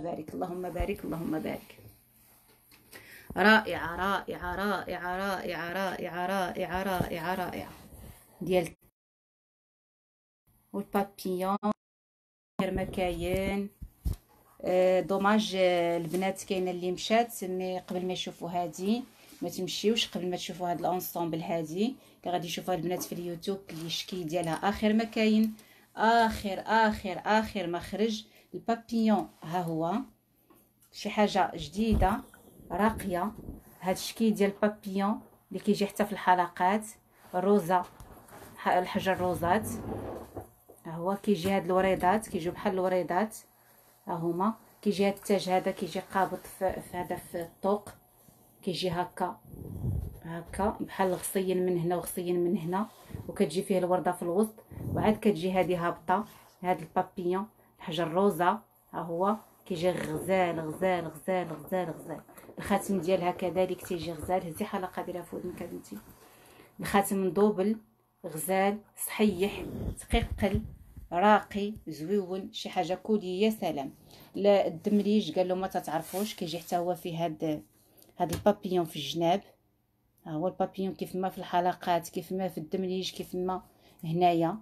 بارك اللهم بارك اللهم بارك رائعة رائعة رائعة رائعة رائعة رائعة رائعة رائعة ديال والبابيون غير ما آه، كاين دوماج آه، البنات كاينه اللي مشات مي قبل ما يشوفوا هذه ما تمشيوش قبل ما تشوفوا هذا الانسومبل هذه اللي غادي يشوفوها البنات في اليوتيوب اللي الشكل ديالها اخر ما كاين اخر اخر اخر ما خرج البابيون ها هو شي حاجه جديده راقيه هاد الشكل ديال البابيون اللي كيجي حتى في الحلقات روزا الحجر روزات ها هو كيجي هاد الوريضات كيجيو بحال الوريضات ها هما كيجي هاد التاج هذا كيجي قابض في هذا في الطوق كيجي هكا هكا بحال غصين من هنا وغصين من هنا وكتجي فيه الورده في الوسط وعاد كتجي هذه هابطه هاد البابيون حجر روزا ها هو كيجي غزال غزال غزال غزال غزال الخاتم ديالها كذلك تيجي غزال هزي حلقه ديرها في ودنك بنتي الخاتم دوبل غزال صحيح تقيقل راقي زويون شي حاجه كوليه يا سلام لا الدمريج قال ما تتعرفوش كيجي حتى هو في هاد هاد البابيون في الجناب ها هو البابيون كيف ما في الحلقات كيف ما في الدمريج كيف ما هنايا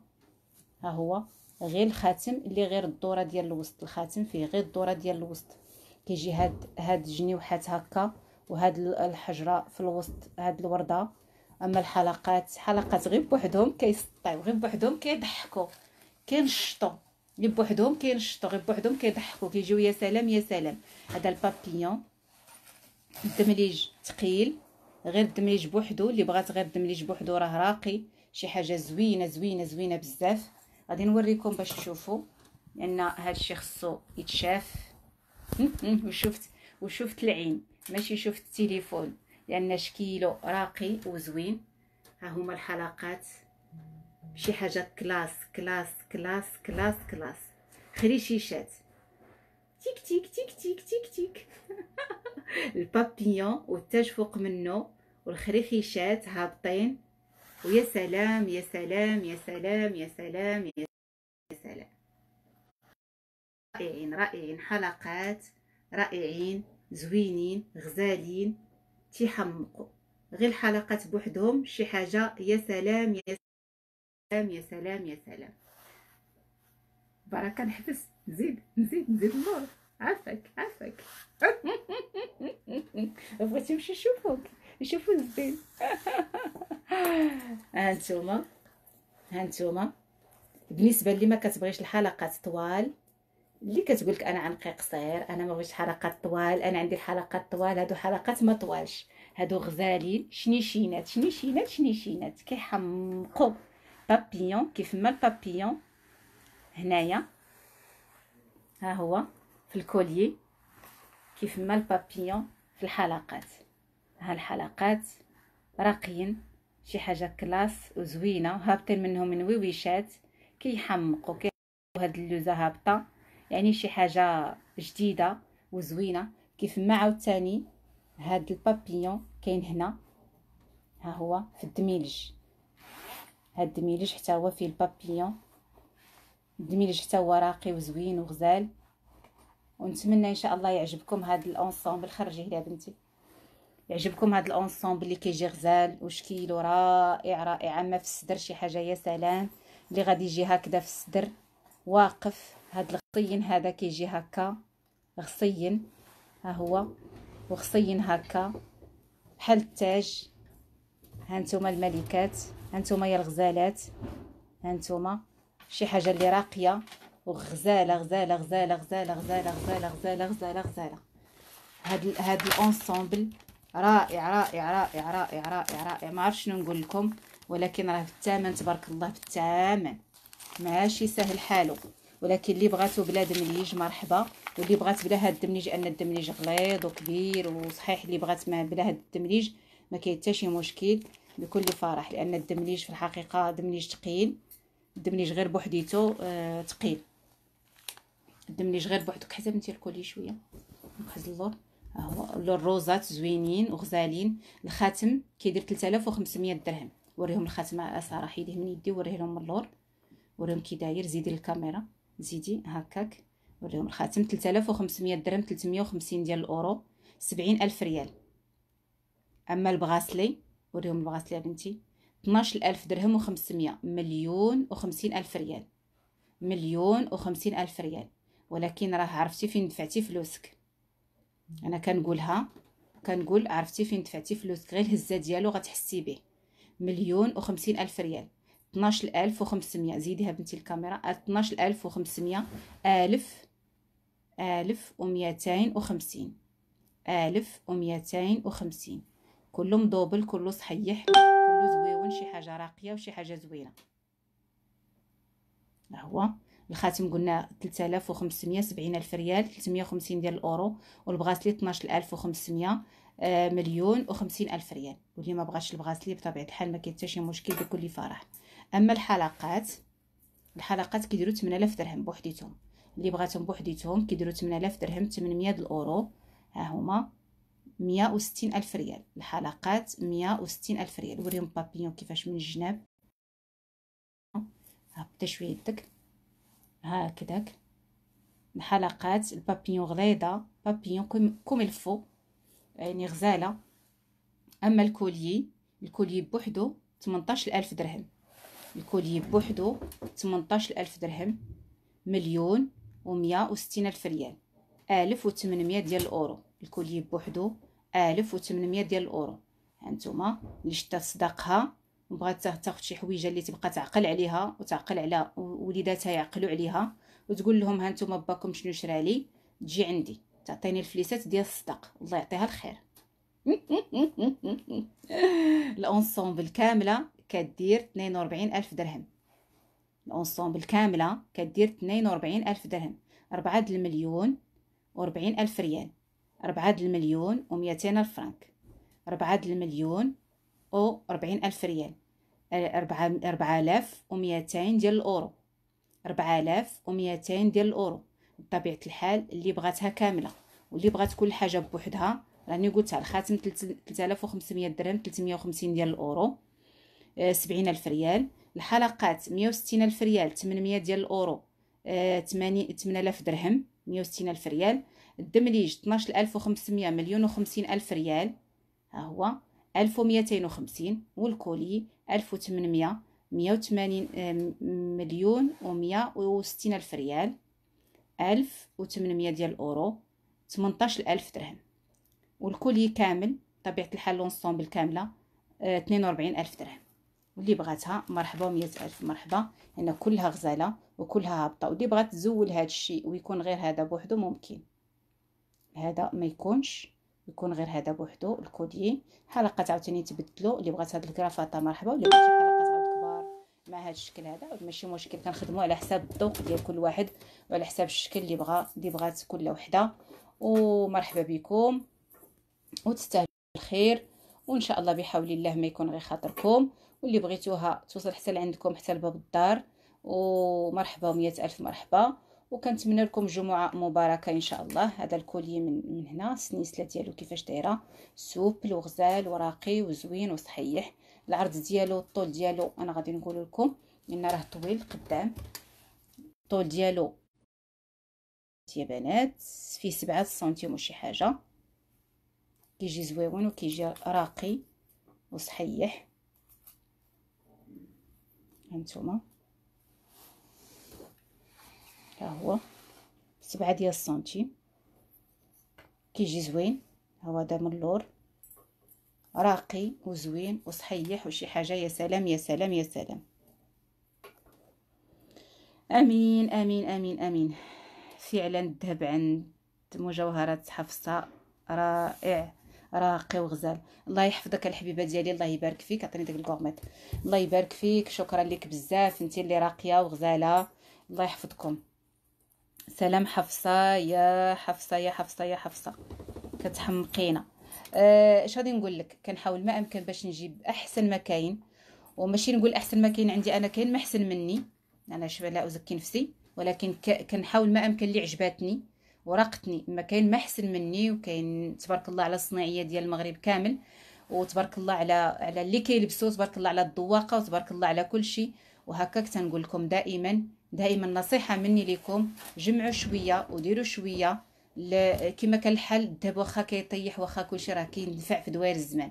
ها هو غير الخاتم اللي غير الدوره ديال الوسط الخاتم فيه غير الدوره ديال الوسط كيجي هاد هاد الجنيوحات هكا وهاد الحجره في الوسط هاد الورده اما الحلقات حلقات غير بوحدهم كيسطيو غير بوحدهم كيضحكوا كينشطوا غير بوحدهم كينشطوا غير بوحدهم كيضحكوا كيجيو يا سلام يا سلام هذا البابيون الدمليج ثقيل غير الدمليج بوحدو اللي بغات غير الدمليج بوحدو راه راقي شي حاجه زوينه زوينه زوينه بزاف غادي نوريكم باش تشوفوا لان هذا الشيء خصو يتشاف وشفت وشفت العين ماشي شفت التليفون لان شكيلو راقي وزوين ها هما الحلقات شي حاجه كلاس كلاس كلاس كلاس كلاس خريشيشات تيك تيك تيك تيك تيك تيك البابيون والتاج فوق منه والخريخيشات هابطين ويا سلام يا سلام يا سلام يا سلام يا سلام رائعين رائعين حلقات رائعين زوينين غزالين تيحمقوا غير الحلقات بوحدهم شي حاجه يا سلام يا سلام يا سلام يا سلام بركه نحبس نزيد نزيد نزيد النور عافاك عافاك بغيت يمشي يشوفوك يشوفو الزين هانتوما هانتوما بالنسبه اللي ما كتبغيش الحلقات طوال اللي كتقول لك انا عنقي قصير انا ما بغيتش حلقات طوال انا عندي الحلقات طوال هادو حلقات ما طوالش هادو غزالين شنيشينات شنيشينات شنيشينات كيحمقوا بابيون كيف ما البابيون هنايا ها هو في الكوليي كيف ما البابيون في الحلقات ها الحلقات راقيين شي حاجه كلاس وزوينه هابطين منهم من ويويشات كيحمقوا كي هاد اللوزه هابطه يعني شي حاجه جديده وزوينه كيف ما عاوتاني هاد البابيون كاين هنا ها هو في الدميلج هاد الدميلج حتى هو فيه البابيون الدميلج حتى هو راقي وزوين وغزال ونتمنى ان شاء الله يعجبكم هاد الانصومبل خرجيه يا بنتي يعجبكم هذا الانسومبل اللي كيجي غزال وشكيلو رائع رائع ما في الصدر شي حاجه يا سلام اللي غادي يجي هكذا في الصدر واقف هاد الغصين هذا كيجي هكا غصين ها هو وغصين هكا بحال التاج هانتوما الملكات هانتوما يا الغزالات هانتوما شي حاجه اللي راقيه وغزاله غزاله غزاله غزاله غزاله غزاله غزاله غزاله, غزالة. هاد هاد الانسومبل رائع رائع رائع رائع رائع رائع ما عرفت شنو نقول لكم ولكن راه الثمن تبارك الله الثمن ماشي سهل حالو ولكن اللي بغاتو بلا دمنيج مرحبا واللي بغات بلا هاد الدمنيج ان الدمنيج غليظ وكبير وصحيح اللي بغات ما بلا هاد الدمنيج ما كاين حتى شي مشكل بكل فرح لان الدمنيج في الحقيقه دمنيج ثقيل الدمنيج غير بوحديتو ثقيل آه الدمنيج غير بوحدك حتى ندير الكولي شويه نخز اللور اهو الروزات زوينين وغزالين الخاتم كيدير 3500 درهم وريهم الخاتمه راح يديه من يدي وريه لهم اللور وريهم كي داير زيدي الكاميرا زيدي هكاك وريهم الخاتم 3500 درهم 350 ديال الاورو 70000 ريال اما البغاسلي وريهم البغاسلي يا بنتي 12000 درهم و500 مليون و50 الف ريال مليون و50 الف ريال ولكن راه عرفتي فين دفعتي فلوسك انا كنقولها كنقول عرفتي فين دفعتي فلوسك غير الهزه ديالو غتحسي به مليون و الف ريال 12500 زيديها بنتي الكاميرا 12500 آه، الف و 1250 كله مضوبل كله صحيح كله زويون شي حاجه راقيه وشي حاجه زوينه ها هو الخاتم قلنا 3500 الف ريال 350 ديال الاورو والبغاسلي 12500 آه، مليون و50 الف ريال واللي ما بغاش البغاسلي بطبيعه الحال ما كاين حتى شي مشكل بكل فرح اما الحلقات الحلقات كيديروا 8000 درهم بوحديتهم اللي بغاتهم بوحديتهم كيديروا 8000 درهم 800 ديال الاورو ها هما 160 الف ريال الحلقات 160 الف ريال وريهم بابيون كيفاش من الجناب هبطي شويه يدك هكذاك الحلقات البابيون غليظه بابيون كوم كوم الفو يعني غزاله اما الكولي الكولي بوحدو ألف درهم الكولي بوحدو ألف درهم مليون ومية وستين الف ريال ألف وتمنمية ديال الاورو الكولي بوحدو ألف وتمنمية ديال الاورو هانتوما اللي شتا صداقها بغات تاخد شي حويجه اللي تبقى تعقل عليها وتعقل على وليداتها يعقلوا عليها وتقول لهم ها نتوما باكم شنو شرى لي تجي عندي تعطيني الفليسات ديال الصدق الله يعطيها الخير الانسومبل كامله كدير 42 الف درهم الانسومبل كامله كدير 42 الف درهم 4 المليون و40 الف ريال 4 المليون و200 الف فرانك 4 المليون أو ربعين ألف ريال آه، ربعة آلاف وميتين ديال الأورو أربعة آلاف وميتين ديال الأورو بطبيعة الحال اللي بغاتها كاملة واللي بغات كل حاجة بوحدها راني قلتها الخاتم تلت آلاف وخمسمية درهم تلتمية وخمسين ديال الأورو آه، سبعين ألف ريال الحلقات مية وستين ألف ريال تمنمية ديال الأورو آه، تماني آلاف درهم مية وستين ألف ريال الدمليج طناش ألف وخمسمية مليون وخمسين ألف ريال ها هو 1250 والكولي 1800 180 مليون و160 الف ريال 1800 ديال الاورو 18000 درهم والكولي كامل طبيعه الحال لونسومبل كامله آه، وربعين ألف درهم واللي بغاتها مرحبا مية ألف مرحبا لأن يعني كلها غزالة وكلها هابطة واللي بغات تزول هاد الشيء ويكون غير هذا بوحدو ممكن هذا ما يكونش يكون غير هذا بوحدو الكوديين حلقات عاوتاني تبدلو اللي بغات هاد الكرافطه مرحبا واللي بغات شي حلقات عاود كبار مع هاد الشكل هذا ماشي مشكل كنخدمو على حساب الذوق ديال كل واحد وعلى حساب الشكل اللي بغا اللي بغات كل وحده ومرحبا بكم وتستاهلوا الخير وان شاء الله بحول الله ما يكون غير خاطركم واللي بغيتوها توصل حتى لعندكم حتى لباب الدار ومرحبا ومية الف مرحبا وكنتمنى لكم جمعه مباركه ان شاء الله هذا الكولي من من هنا السنيسله ديالو كيفاش دايره سوبل وغزال وراقي وزوين وصحيح العرض ديالو الطول ديالو انا غادي نقول لكم لان راه طويل قدام الطول ديالو يا بنات فيه سبعة سنتيم وشي حاجه كيجي زويون وكيجي راقي وصحيح هانتوما ها هو سبعة ديال السنتيم كيجي زوين ها هو هذا من اللور راقي وزوين وصحيح وشي حاجه يا سلام يا سلام يا سلام امين امين امين امين فعلا الذهب عند مجوهرات حفصه رائع راقي وغزال الله يحفظك الحبيبه ديالي الله يبارك فيك عطيني داك الكورميط الله يبارك فيك شكرا لك بزاف انت اللي راقيه وغزاله الله يحفظكم سلام حفصه يا حفصه يا حفصه يا حفصه كتحمقينا اش آه غادي نقول لك كنحاول ما امكن باش نجيب احسن ما كاين وماشي نقول احسن ما كاين عندي انا كاين ما احسن مني انا شبه لا ازكي نفسي ولكن كنحاول ما امكن اللي عجباتني وراقتني ما كاين ما احسن مني وكاين تبارك الله على الصناعيه ديال المغرب كامل وتبارك الله على على اللي كيلبسوا تبارك الله على الذواقه وتبارك الله على كل شيء وهكاك تنقول لكم دائما دائما نصيحه مني لكم جمعوا شويه وديروا شويه كما كان الحال الذهب واخا كيطيح واخا كلشي راه كينفع في دوائر الزمان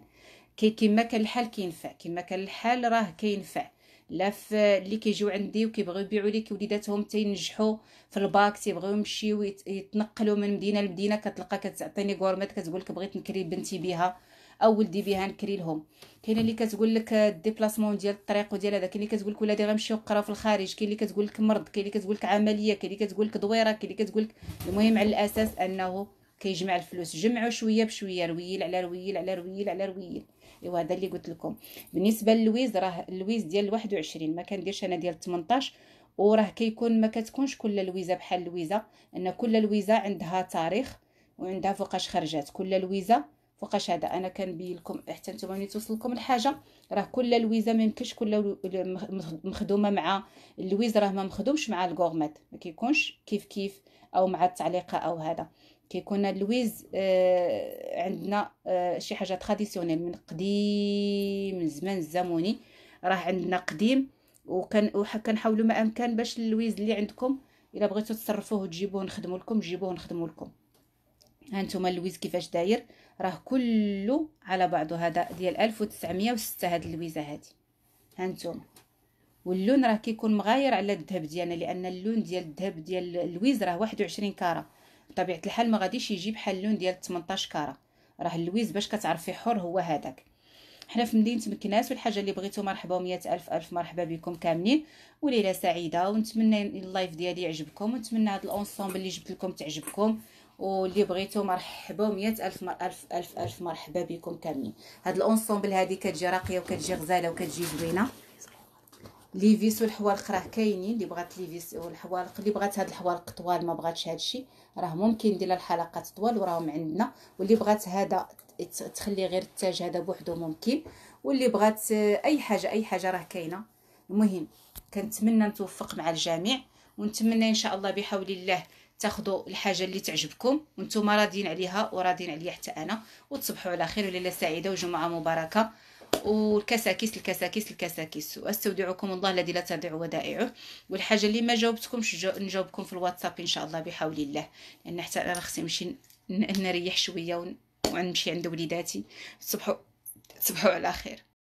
كي كما كان الحال كينفع كما كان الحال راه كينفع لا في اللي كيجيو عندي وكيبغيو يبيعوا لي وليداتهم تينجحوا في الباك تيبغيو يمشيو يتنقلوا من مدينه لمدينه كتلقى كتعطيني غورمات كتقول لك بغيت نكري بنتي بها او ولدي بها نكري لهم كاين اللي كتقول لك الديبلاسمون ديال الطريق وديال هذا كاين اللي كتقول لك ولادي غنمشيو نقراو في الخارج كاين اللي كتقول لك مرض كاين اللي كتقول لك عمليه كاين اللي كتقول لك دويره كاين اللي كتقول لك المهم على الاساس انه كيجمع الفلوس جمعوا شويه بشويه رويل على رويل على رويل على رويل ايوا هذا اللي قلت لكم بالنسبه للويز راه الويز ديال 21 ما كنديرش انا ديال 18 وراه كيكون ما كتكونش كل لويزه بحال لويزه ان كل لويزه عندها تاريخ وعندها فوقاش خرجات كل لويزه فوقاش هذا انا كنبين لكم حتى نتوما ملي توصلكم الحاجه راه كل لويزه ما يمكنش كل مخدومه مع اللويز راه ما مخدومش مع الكورميت ما كيكونش كيف كيف او مع التعليقه او هذا كيكون اللويز آه عندنا آه شي حاجه تراديسيونيل من قديم من زمان الزموني راه عندنا قديم وكان كنحاولوا ما امكن باش اللويز اللي عندكم الا بغيتو تصرفوه وتجيبوه نخدموا لكم جيبوه نخدموا لكم ها نتوما اللويز كيفاش داير راه كله على بعضه هذا ديال 1906 هاد اللويزه هادي هانتوما واللون راه كيكون مغاير على الذهب ديالنا لان اللون ديال الذهب ديال اللويز راه 21 كاره بطبيعه الحال ما غاديش يجي بحال اللون ديال 18 كاره راه اللويز باش كتعرفي حر هو هذاك حنا في مدينه مكناس والحاجه اللي بغيتو مرحبا ومية الف الف مرحبا بكم كاملين وليله سعيده ونتمنى اللايف ديالي يعجبكم ونتمنى هاد الاونسومبل اللي جبت لكم تعجبكم واللي بغيتو مرحبا مئة الف الف الف الف مرحبا بكم كاملين هاد الانسومبل هادي كتجي راقيه وكتجي غزاله وكتجي زوينه لي فيس والحوالق راه كاينين اللي بغات لي فيس والحوالق اللي بغات هاد الحوالق طوال ما بغاتش هادشي راه ممكن دير الحلقات طوال وراهم عندنا واللي بغات هذا تخلي غير التاج هذا بوحدو ممكن واللي بغات اي حاجه اي حاجه راه كاينه المهم كنتمنى نتوفق مع الجميع ونتمنى ان شاء الله بحول الله تاخذوا الحاجه اللي تعجبكم وانتم راضيين عليها وراضيين عليا حتى انا وتصبحوا على خير وليله سعيده وجمعه مباركه والكساكيس الكساكيس الكساكيس واستودعكم الله الذي لا تضيع ودائعه والحاجه اللي ما جاوبتكمش نجاوبكم في الواتساب ان شاء الله بحول الله لان حتى انا خصني نمشي نريح شويه ونمشي عند وليداتي تصبحوا تصبحوا على خير